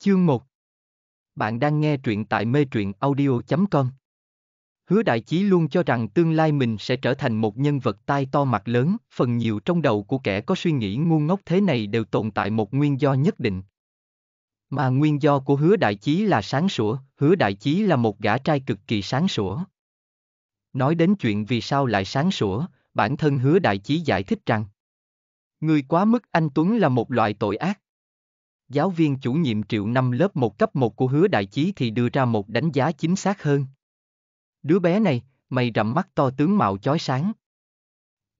Chương 1 Bạn đang nghe truyện tại mê truyện audio.com Hứa đại chí luôn cho rằng tương lai mình sẽ trở thành một nhân vật tai to mặt lớn, phần nhiều trong đầu của kẻ có suy nghĩ ngu ngốc thế này đều tồn tại một nguyên do nhất định. Mà nguyên do của hứa đại chí là sáng sủa, hứa đại chí là một gã trai cực kỳ sáng sủa. Nói đến chuyện vì sao lại sáng sủa, bản thân hứa đại chí giải thích rằng Người quá mức anh Tuấn là một loại tội ác giáo viên chủ nhiệm triệu năm lớp 1 cấp 1 của hứa đại chí thì đưa ra một đánh giá chính xác hơn. Đứa bé này, mày rậm mắt to tướng mạo chói sáng.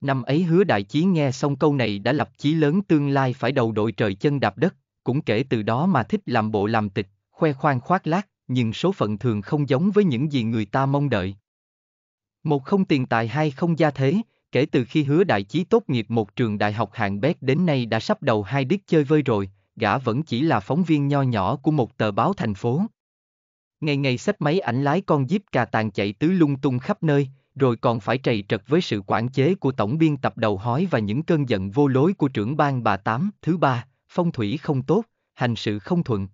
Năm ấy hứa đại chí nghe xong câu này đã lập chí lớn tương lai phải đầu đội trời chân đạp đất, cũng kể từ đó mà thích làm bộ làm tịch, khoe khoang khoác lác, nhưng số phận thường không giống với những gì người ta mong đợi. Một không tiền tài hai không gia thế, kể từ khi hứa đại chí tốt nghiệp một trường đại học hạng bét đến nay đã sắp đầu hai đít chơi vơi rồi, gã vẫn chỉ là phóng viên nho nhỏ của một tờ báo thành phố. Ngày ngày xếp máy ảnh lái con jeep cà tàng chạy tứ lung tung khắp nơi, rồi còn phải trầy trật với sự quản chế của tổng biên tập đầu hói và những cơn giận vô lối của trưởng ban bà Tám. Thứ ba, phong thủy không tốt, hành sự không thuận.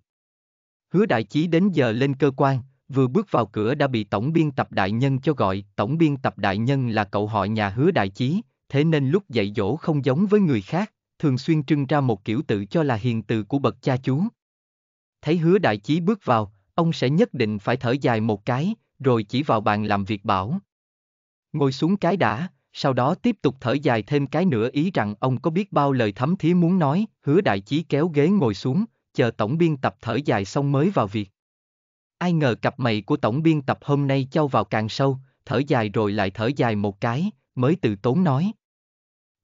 Hứa đại chí đến giờ lên cơ quan, vừa bước vào cửa đã bị tổng biên tập đại nhân cho gọi. Tổng biên tập đại nhân là cậu họ nhà hứa đại chí, thế nên lúc dạy dỗ không giống với người khác, thường xuyên trưng ra một kiểu tự cho là hiền từ của bậc cha chú. Thấy hứa đại chí bước vào, ông sẽ nhất định phải thở dài một cái, rồi chỉ vào bàn làm việc bảo. Ngồi xuống cái đã, sau đó tiếp tục thở dài thêm cái nữa ý rằng ông có biết bao lời thấm thía muốn nói, hứa đại chí kéo ghế ngồi xuống, chờ tổng biên tập thở dài xong mới vào việc. Ai ngờ cặp mày của tổng biên tập hôm nay trao vào càng sâu, thở dài rồi lại thở dài một cái, mới từ tốn nói.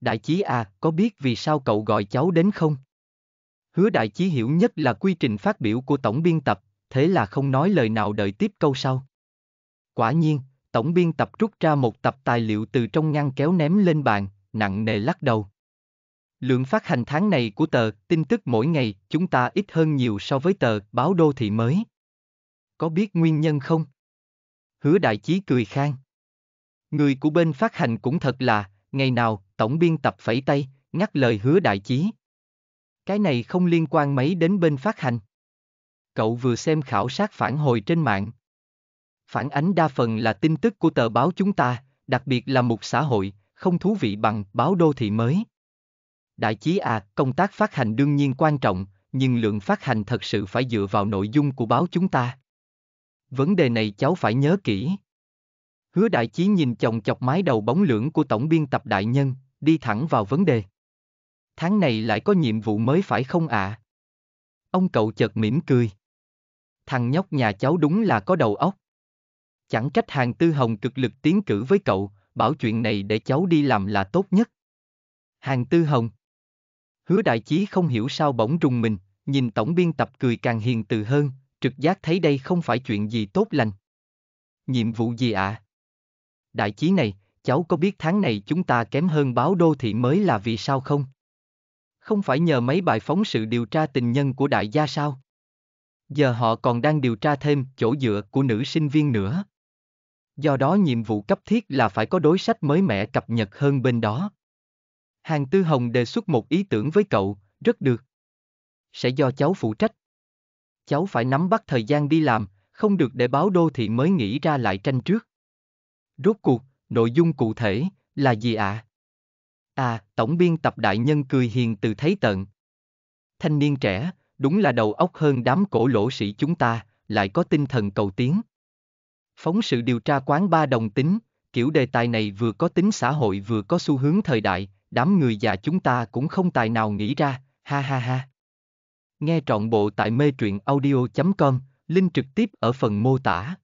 Đại Chí à, có biết vì sao cậu gọi cháu đến không? Hứa Đại Chí hiểu nhất là quy trình phát biểu của tổng biên tập, thế là không nói lời nào đợi tiếp câu sau. Quả nhiên, tổng biên tập rút ra một tập tài liệu từ trong ngăn kéo ném lên bàn, nặng nề lắc đầu. Lượng phát hành tháng này của tờ tin tức mỗi ngày chúng ta ít hơn nhiều so với tờ báo đô thị mới. Có biết nguyên nhân không? Hứa đại chí cười khang. Người của bên phát hành cũng thật là, ngày nào tổng biên tập phẩy tay, ngắt lời hứa đại chí. Cái này không liên quan mấy đến bên phát hành. Cậu vừa xem khảo sát phản hồi trên mạng. Phản ánh đa phần là tin tức của tờ báo chúng ta, đặc biệt là mục xã hội, không thú vị bằng báo đô thị mới. Đại chí à, công tác phát hành đương nhiên quan trọng, nhưng lượng phát hành thật sự phải dựa vào nội dung của báo chúng ta. Vấn đề này cháu phải nhớ kỹ. Hứa đại chí nhìn chồng chọc mái đầu bóng lưỡng của tổng biên tập đại nhân, đi thẳng vào vấn đề. Tháng này lại có nhiệm vụ mới phải không ạ? À? Ông cậu chợt mỉm cười. Thằng nhóc nhà cháu đúng là có đầu óc. Chẳng trách hàng tư hồng cực lực tiến cử với cậu, bảo chuyện này để cháu đi làm là tốt nhất. Hàng tư hồng. Hứa đại chí không hiểu sao bỗng rùng mình, nhìn tổng biên tập cười càng hiền từ hơn, trực giác thấy đây không phải chuyện gì tốt lành. Nhiệm vụ gì ạ? À? Đại chí này, cháu có biết tháng này chúng ta kém hơn báo đô thị mới là vì sao không? Không phải nhờ mấy bài phóng sự điều tra tình nhân của đại gia sao? Giờ họ còn đang điều tra thêm chỗ dựa của nữ sinh viên nữa. Do đó nhiệm vụ cấp thiết là phải có đối sách mới mẻ cập nhật hơn bên đó. Hàng Tư Hồng đề xuất một ý tưởng với cậu, rất được. Sẽ do cháu phụ trách. Cháu phải nắm bắt thời gian đi làm, không được để báo đô thị mới nghĩ ra lại tranh trước. Rốt cuộc, Nội dung cụ thể là gì ạ? À? à, tổng biên tập đại nhân cười hiền từ thấy tận. Thanh niên trẻ, đúng là đầu óc hơn đám cổ lỗ sĩ chúng ta, lại có tinh thần cầu tiến. Phóng sự điều tra quán ba đồng tính, kiểu đề tài này vừa có tính xã hội vừa có xu hướng thời đại, đám người già chúng ta cũng không tài nào nghĩ ra, ha ha ha. Nghe trọn bộ tại mê truyện audio.com, link trực tiếp ở phần mô tả.